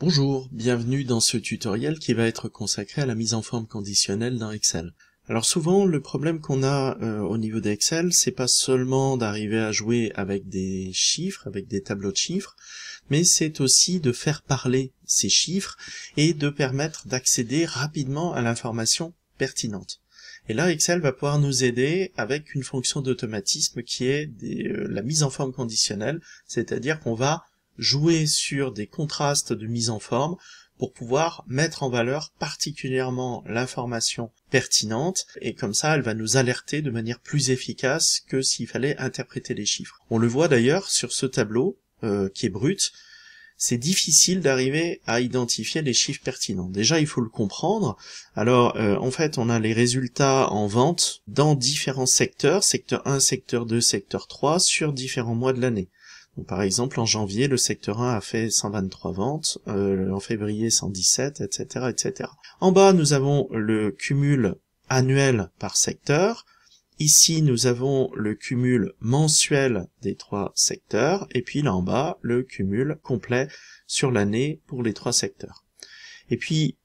Bonjour, bienvenue dans ce tutoriel qui va être consacré à la mise en forme conditionnelle dans Excel. Alors souvent, le problème qu'on a euh, au niveau d'Excel, c'est pas seulement d'arriver à jouer avec des chiffres, avec des tableaux de chiffres, mais c'est aussi de faire parler ces chiffres et de permettre d'accéder rapidement à l'information pertinente. Et là, Excel va pouvoir nous aider avec une fonction d'automatisme qui est euh, la mise en forme conditionnelle, c'est-à-dire qu'on va jouer sur des contrastes de mise en forme pour pouvoir mettre en valeur particulièrement l'information pertinente et comme ça elle va nous alerter de manière plus efficace que s'il fallait interpréter les chiffres. On le voit d'ailleurs sur ce tableau euh, qui est brut, c'est difficile d'arriver à identifier les chiffres pertinents. Déjà, il faut le comprendre. Alors, euh, en fait, on a les résultats en vente dans différents secteurs, secteur 1, secteur 2, secteur 3, sur différents mois de l'année par exemple, en janvier, le secteur 1 a fait 123 ventes, euh, en février 117, etc., etc. En bas, nous avons le cumul annuel par secteur. Ici, nous avons le cumul mensuel des trois secteurs, et puis là en bas, le cumul complet sur l'année pour les trois secteurs. Et puis,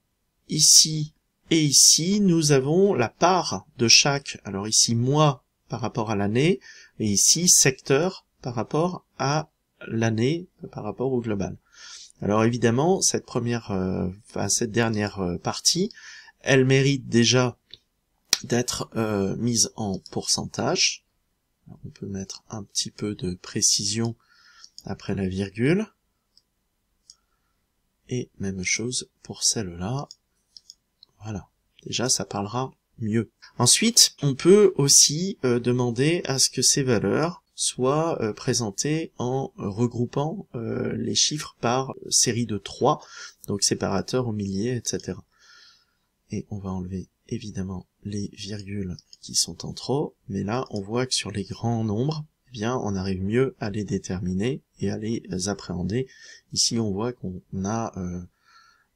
ici et ici, nous avons la part de chaque, alors ici mois par rapport à l'année, et ici secteur par rapport à l'année, par rapport au global. Alors évidemment, cette première, euh, cette dernière euh, partie, elle mérite déjà d'être euh, mise en pourcentage. on peut mettre un petit peu de précision après la virgule. Et même chose pour celle-là. Voilà. Déjà, ça parlera mieux. Ensuite, on peut aussi demander à ce que ces valeurs soit euh, présenté en regroupant euh, les chiffres par série de 3, donc séparateur au millier, etc. Et on va enlever évidemment les virgules qui sont en trop, mais là on voit que sur les grands nombres, eh bien on arrive mieux à les déterminer et à les appréhender. Ici on voit qu'on a euh,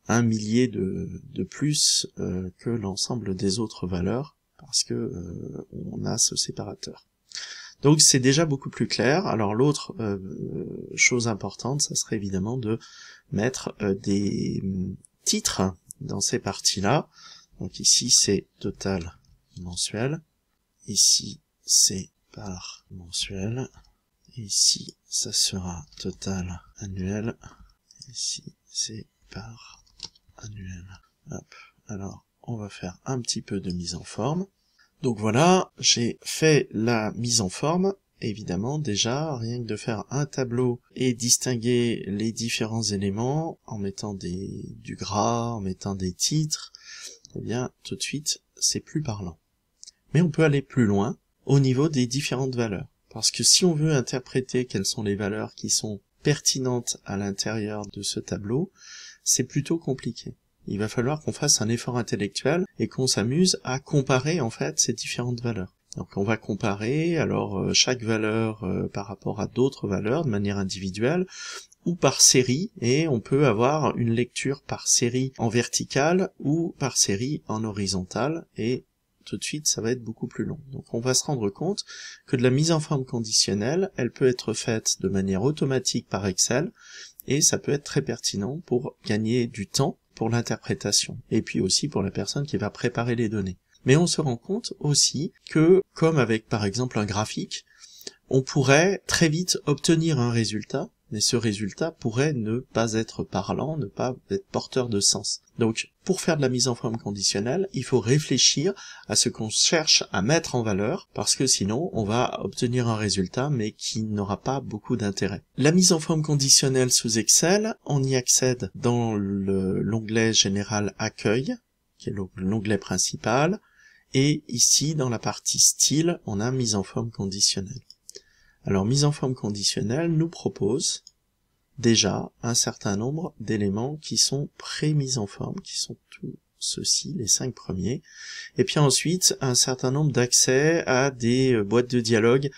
un millier de, de plus que l'ensemble des autres valeurs, parce que on a ce séparateur. Donc c'est déjà beaucoup plus clair. Alors l'autre euh, chose importante, ça serait évidemment de mettre euh, des hum, titres dans ces parties-là. Donc ici c'est total mensuel, ici c'est par mensuel, ici ça sera total annuel, ici c'est par annuel. Hop. Alors on va faire un petit peu de mise en forme. Donc voilà, j'ai fait la mise en forme. Évidemment, déjà, rien que de faire un tableau et distinguer les différents éléments en mettant des, du gras, en mettant des titres, eh bien, tout de suite, c'est plus parlant. Mais on peut aller plus loin au niveau des différentes valeurs. Parce que si on veut interpréter quelles sont les valeurs qui sont pertinentes à l'intérieur de ce tableau, c'est plutôt compliqué il va falloir qu'on fasse un effort intellectuel et qu'on s'amuse à comparer en fait ces différentes valeurs. Donc on va comparer alors euh, chaque valeur euh, par rapport à d'autres valeurs de manière individuelle ou par série et on peut avoir une lecture par série en verticale ou par série en horizontale et tout de suite ça va être beaucoup plus long. Donc on va se rendre compte que de la mise en forme conditionnelle, elle peut être faite de manière automatique par Excel et ça peut être très pertinent pour gagner du temps pour l'interprétation et puis aussi pour la personne qui va préparer les données. Mais on se rend compte aussi que, comme avec par exemple un graphique, on pourrait très vite obtenir un résultat mais ce résultat pourrait ne pas être parlant, ne pas être porteur de sens. Donc, pour faire de la mise en forme conditionnelle, il faut réfléchir à ce qu'on cherche à mettre en valeur, parce que sinon, on va obtenir un résultat, mais qui n'aura pas beaucoup d'intérêt. La mise en forme conditionnelle sous Excel, on y accède dans l'onglet général Accueil, qui est l'onglet principal, et ici, dans la partie Style, on a mise en forme conditionnelle. Alors mise en forme conditionnelle nous propose déjà un certain nombre d'éléments qui sont pré en forme, qui sont tous ceux-ci, les cinq premiers, et puis ensuite un certain nombre d'accès à des euh, boîtes de dialogue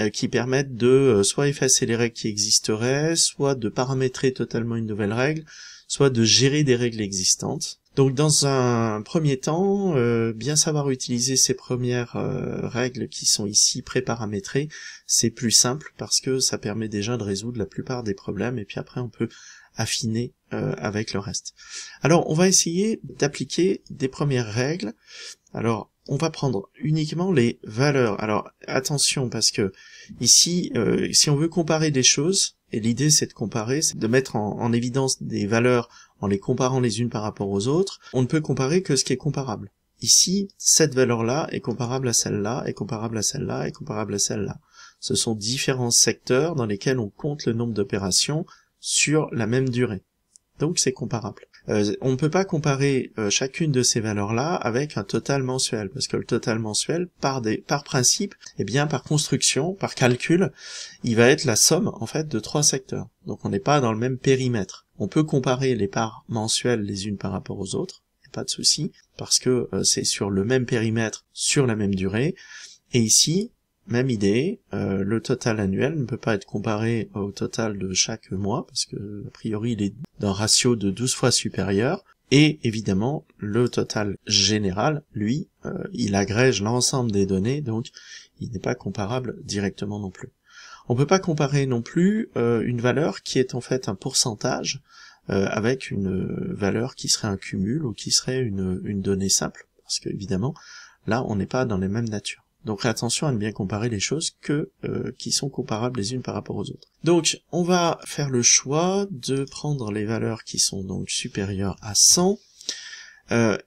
euh, qui permettent de euh, soit effacer les règles qui existeraient, soit de paramétrer totalement une nouvelle règle, soit de gérer des règles existantes. Donc dans un premier temps, euh, bien savoir utiliser ces premières euh, règles qui sont ici préparamétrées, c'est plus simple parce que ça permet déjà de résoudre la plupart des problèmes et puis après on peut affiner euh, avec le reste. Alors on va essayer d'appliquer des premières règles. Alors on va prendre uniquement les valeurs. Alors attention parce que ici, euh, si on veut comparer des choses, et l'idée c'est de comparer, c'est de mettre en, en, évidence des valeurs en les comparant les unes par rapport aux autres, on ne peut comparer que ce qui est comparable. Ici, cette valeur-là est comparable à celle-là, est comparable à celle-là, est comparable à celle-là. Ce sont différents secteurs dans lesquels on compte le nombre d'opérations sur la même durée. Donc c'est comparable. Euh, on ne peut pas comparer euh, chacune de ces valeurs-là avec un total mensuel, parce que le total mensuel, par, des, par principe, et eh bien par construction, par calcul, il va être la somme en fait de trois secteurs. Donc on n'est pas dans le même périmètre. On peut comparer les parts mensuelles les unes par rapport aux autres, pas de souci, parce que euh, c'est sur le même périmètre, sur la même durée. Et ici, même idée, euh, le total annuel ne peut pas être comparé au total de chaque mois, parce que a priori il est d'un ratio de 12 fois supérieur, et évidemment le total général, lui, euh, il agrège l'ensemble des données, donc il n'est pas comparable directement non plus. On ne peut pas comparer non plus euh, une valeur qui est en fait un pourcentage avec une valeur qui serait un cumul ou qui serait une, une donnée simple, parce qu'évidemment, là on n'est pas dans les mêmes natures. Donc attention à ne bien comparer les choses que euh, qui sont comparables les unes par rapport aux autres. Donc on va faire le choix de prendre les valeurs qui sont donc supérieures à 100. Euh,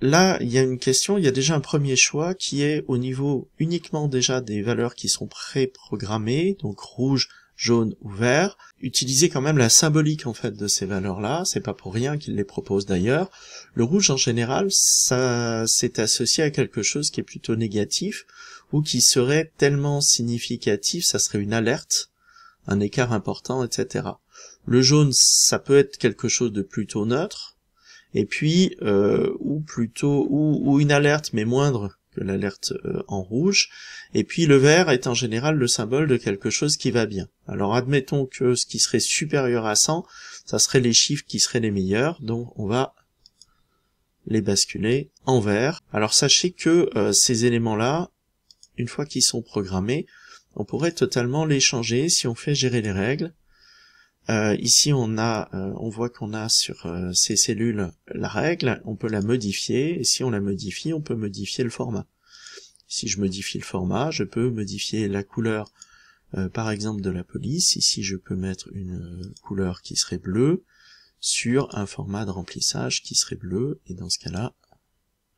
là, il y a une question, il y a déjà un premier choix qui est au niveau uniquement déjà des valeurs qui sont préprogrammées, donc rouge jaune ou vert, utilisez quand même la symbolique en fait de ces valeurs-là, c'est pas pour rien qu'il les propose d'ailleurs. Le rouge en général, ça s'est associé à quelque chose qui est plutôt négatif ou qui serait tellement significatif, ça serait une alerte, un écart important, etc. Le jaune, ça peut être quelque chose de plutôt neutre, et puis euh, ou plutôt ou, ou une alerte mais moindre que l'alerte euh, en rouge, et puis le vert est en général le symbole de quelque chose qui va bien. Alors admettons que ce qui serait supérieur à 100, ça serait les chiffres qui seraient les meilleurs, donc on va les basculer en vert. Alors sachez que euh, ces éléments-là, une fois qu'ils sont programmés, on pourrait totalement les changer si on fait gérer les règles. Euh, ici, on a, euh, on voit qu'on a sur euh, ces cellules la règle, on peut la modifier, et si on la modifie, on peut modifier le format. Si je modifie le format, je peux modifier la couleur, par exemple, de la police. Ici, je peux mettre une couleur qui serait bleue sur un format de remplissage qui serait bleu, et dans ce cas-là,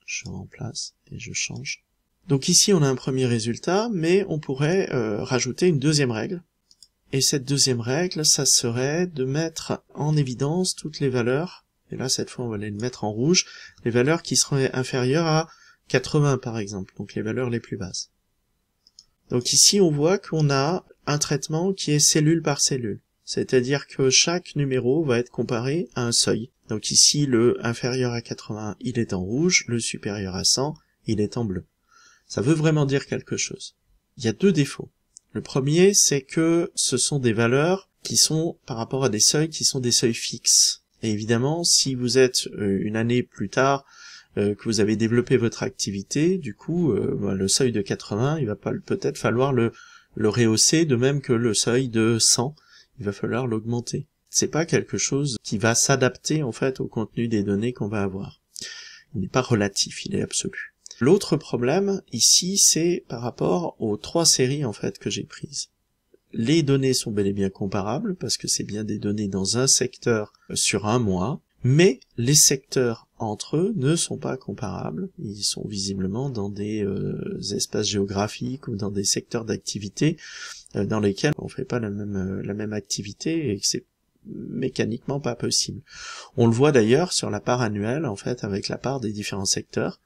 je remplace et je change. Donc ici, on a un premier résultat, mais on pourrait rajouter une deuxième règle, et cette deuxième règle, ça serait de mettre en évidence toutes les valeurs, et là cette fois on va les mettre en rouge, les valeurs qui seraient inférieures à 80 par exemple, donc les valeurs les plus basses. Donc ici on voit qu'on a un traitement qui est cellule par cellule, c'est-à-dire que chaque numéro va être comparé à un seuil. Donc ici le inférieur à 80 il est en rouge, le supérieur à 100 il est en bleu. Ça veut vraiment dire quelque chose. Il y a deux défauts. Le premier, c'est que ce sont des valeurs qui sont par rapport à des seuils qui sont des seuils fixes. Et évidemment, si vous êtes euh, une année plus tard, euh, que vous avez développé votre activité, du coup, euh, bah, le seuil de 80, il va peut-être falloir le, le rehausser, de même que le seuil de 100, il va falloir l'augmenter. C'est pas quelque chose qui va s'adapter en fait au contenu des données qu'on va avoir. Il n'est pas relatif, il est absolu. L'autre problème ici, c'est par rapport aux trois séries en fait que j'ai prises. Les données sont bel et bien comparables parce que c'est bien des données dans un secteur sur un mois, mais les secteurs entre eux ne sont pas comparables. Ils sont visiblement dans des euh, espaces géographiques ou dans des secteurs d'activité euh, dans lesquels on ne fait pas la même euh, la même activité et que c'est mécaniquement pas possible. On le voit d'ailleurs sur la part annuelle en fait avec la part des différents secteurs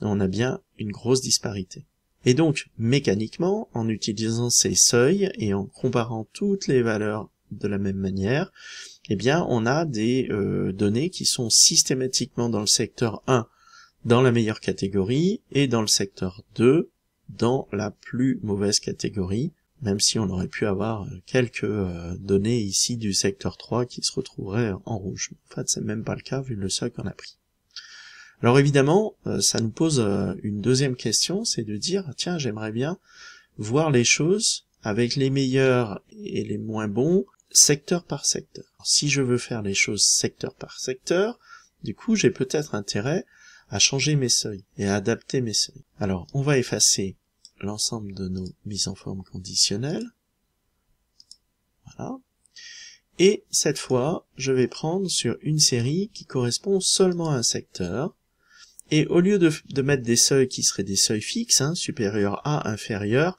on a bien une grosse disparité. Et donc, mécaniquement, en utilisant ces seuils et en comparant toutes les valeurs de la même manière, eh bien, on a des euh, données qui sont systématiquement dans le secteur 1 dans la meilleure catégorie et dans le secteur 2 dans la plus mauvaise catégorie, même si on aurait pu avoir euh, quelques euh, données ici du secteur 3 qui se retrouveraient en rouge. En fait, c'est même pas le cas vu le seuil qu'on a pris. Alors évidemment, euh, ça nous pose euh, une deuxième question, c'est de dire, tiens, j'aimerais bien voir les choses avec les meilleurs et les moins bons, secteur par secteur. si je veux faire les choses secteur par secteur, du coup, j'ai peut-être intérêt à changer mes seuils et à adapter mes seuils. Alors, on va effacer l'ensemble de nos mises en forme conditionnelles. Voilà. Et cette fois, je vais prendre sur une série qui correspond seulement à un secteur, et au lieu de, mettre des seuils qui seraient des seuils fixes, hein, supérieur à, inférieur,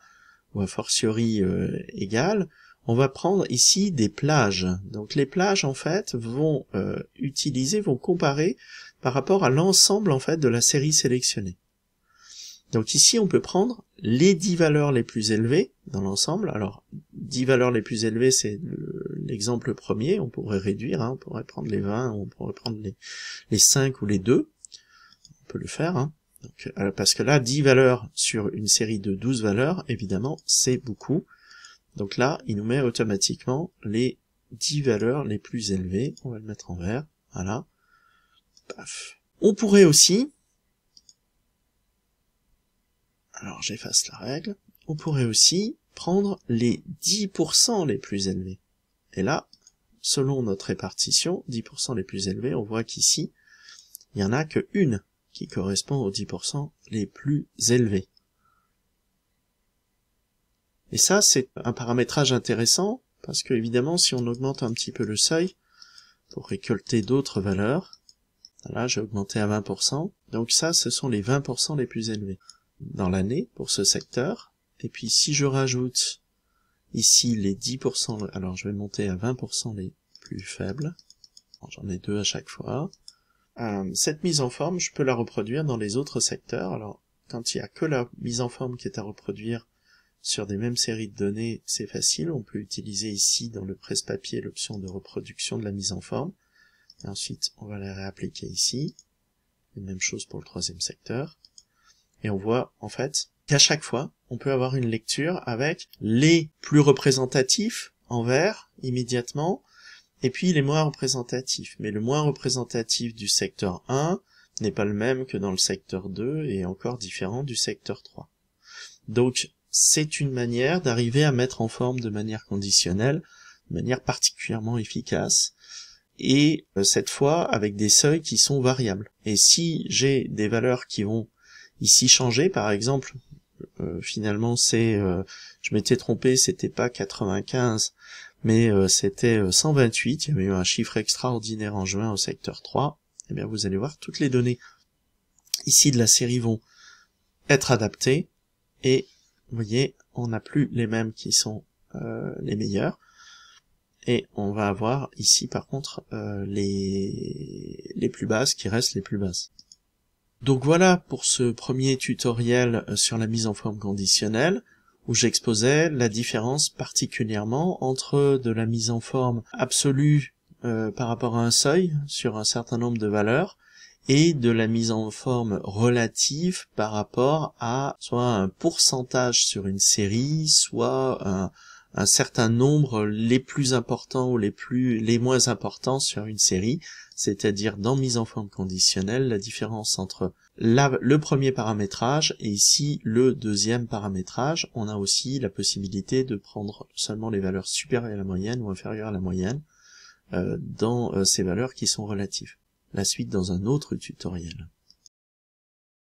ou a fortiori euh, égal, on va prendre ici des plages. Donc les plages en fait vont euh, utiliser, vont comparer par rapport à l'ensemble en fait de la série sélectionnée. Donc ici on peut prendre les 10 valeurs les plus élevées dans l'ensemble. Alors 10 valeurs les plus élevées c'est l'exemple premier, on pourrait réduire, hein, on pourrait prendre les 20, on pourrait prendre les, les 5 ou les 2 peut le faire. Hein. Euh, parce que là, 10 valeurs sur une série de 12 valeurs, évidemment, c'est beaucoup. Donc là, il nous met automatiquement les 10 valeurs les plus élevées. On va le mettre en vert. Voilà. Paf. On pourrait aussi... Alors j'efface la règle. On pourrait aussi prendre les 10% les plus élevés. Et là, selon notre répartition, 10% les plus élevés, on voit qu'ici, il n'y en a que une qui correspond aux 10% les plus élevés. Et ça, c'est un paramétrage intéressant, parce que évidemment, si on augmente un petit peu le seuil, pour récolter d'autres valeurs, là, j'ai augmenté à 20%, donc ça, ce sont les 20% les plus élevés dans l'année pour ce secteur. Et puis, si je rajoute ici les 10%, alors je vais monter à 20% les plus faibles, j'en ai deux à chaque fois, euh, cette mise en forme, je peux la reproduire dans les autres secteurs. Alors, quand il n'y a que la mise en forme qui est à reproduire sur des mêmes séries de données, c'est facile. On peut utiliser ici dans le presse-papier l'option de reproduction de la mise en forme. ensuite, on va la réappliquer ici. même chose pour le troisième secteur. Et on voit, en fait, qu'à chaque fois, on peut avoir une lecture avec les plus représentatifs en vert, immédiatement, et puis les moins représentatifs. Mais le moins représentatif du secteur 1 n'est pas le même que dans le secteur 2 et encore différent du secteur 3. Donc c'est une manière d'arriver à mettre en forme de manière conditionnelle, de manière particulièrement efficace, et euh, cette fois avec des seuils qui sont variables. Et si j'ai des valeurs qui vont ici changer, par exemple, euh, finalement c'est, euh, je m'étais trompé, c'était pas 95, mais euh, c'était 128, euh, il y avait eu un chiffre extraordinaire en juin au secteur 3, et eh bien vous allez voir toutes les données ici de la série vont être adaptées, et vous voyez, on n'a plus les mêmes qui sont euh, les meilleurs, et on va avoir ici par contre les, les plus basses qui restent les plus basses. Donc voilà pour ce premier tutoriel sur la mise en forme conditionnelle où j'exposais la différence particulièrement entre de la mise en forme absolue euh, par rapport à un seuil sur un certain nombre de valeurs et de la mise en forme relative par rapport à soit un pourcentage sur une série, soit un, un certain nombre les plus importants ou les plus les moins importants sur une série, c'est-à-dire dans mise en forme conditionnelle, la différence entre le premier paramétrage et ici le deuxième paramétrage. On a aussi la possibilité de prendre seulement les valeurs supérieures à la moyenne ou inférieures à la moyenne euh, dans euh, ces valeurs qui sont relatives. La suite dans un autre tutoriel.